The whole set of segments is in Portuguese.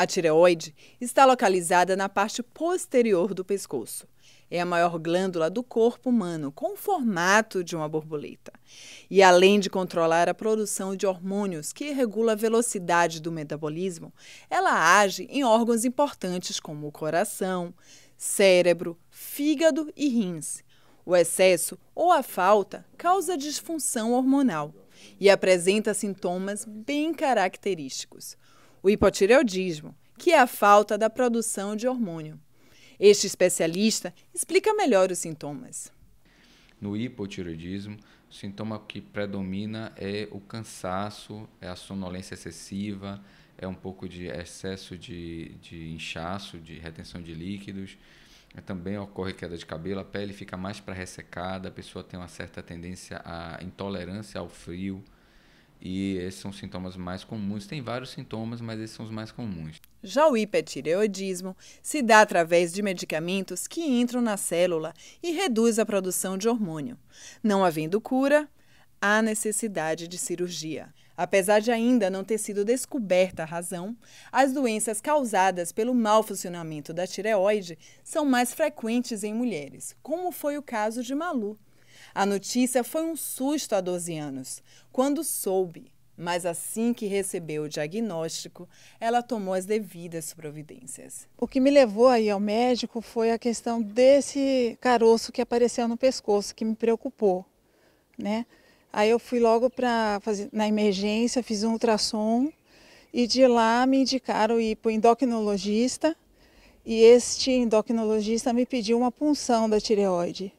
A tireoide está localizada na parte posterior do pescoço. É a maior glândula do corpo humano, com o formato de uma borboleta. E além de controlar a produção de hormônios que regula a velocidade do metabolismo, ela age em órgãos importantes como o coração, cérebro, fígado e rins. O excesso ou a falta causa disfunção hormonal e apresenta sintomas bem característicos o hipotireoidismo, que é a falta da produção de hormônio. Este especialista explica melhor os sintomas. No hipotireoidismo, o sintoma que predomina é o cansaço, é a sonolência excessiva, é um pouco de excesso de, de inchaço, de retenção de líquidos. É também ocorre queda de cabelo, a pele fica mais para ressecada, a pessoa tem uma certa tendência à intolerância ao frio, e esses são os sintomas mais comuns. Tem vários sintomas, mas esses são os mais comuns. Já o hipertireoidismo se dá através de medicamentos que entram na célula e reduz a produção de hormônio. Não havendo cura, há necessidade de cirurgia. Apesar de ainda não ter sido descoberta a razão, as doenças causadas pelo mau funcionamento da tireoide são mais frequentes em mulheres, como foi o caso de Malu, a notícia foi um susto há 12 anos, quando soube, mas assim que recebeu o diagnóstico, ela tomou as devidas providências. O que me levou aí ao médico foi a questão desse caroço que apareceu no pescoço, que me preocupou, né? Aí eu fui logo para na emergência, fiz um ultrassom e de lá me indicaram ir para o endocrinologista e este endocrinologista me pediu uma punção da tireoide.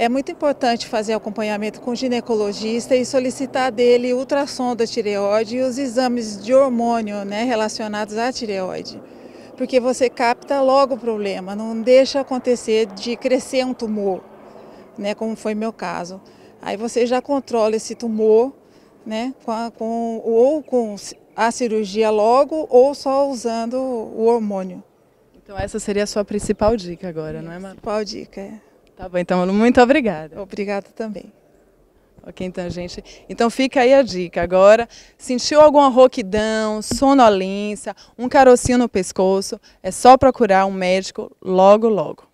É muito importante fazer acompanhamento com o ginecologista e solicitar dele ultrassom da tireoide e os exames de hormônio né, relacionados à tireoide. Porque você capta logo o problema, não deixa acontecer de crescer um tumor, né, como foi meu caso. Aí você já controla esse tumor, né, com, a, com ou com a cirurgia logo ou só usando o hormônio. Então essa seria a sua principal dica agora, Minha não é, Mara? Principal dica, é. Tá bom, então, muito obrigada. Obrigada também. Ok, então, gente. Então fica aí a dica. Agora, sentiu alguma rouquidão, sonolência, um carocinho no pescoço, é só procurar um médico logo, logo.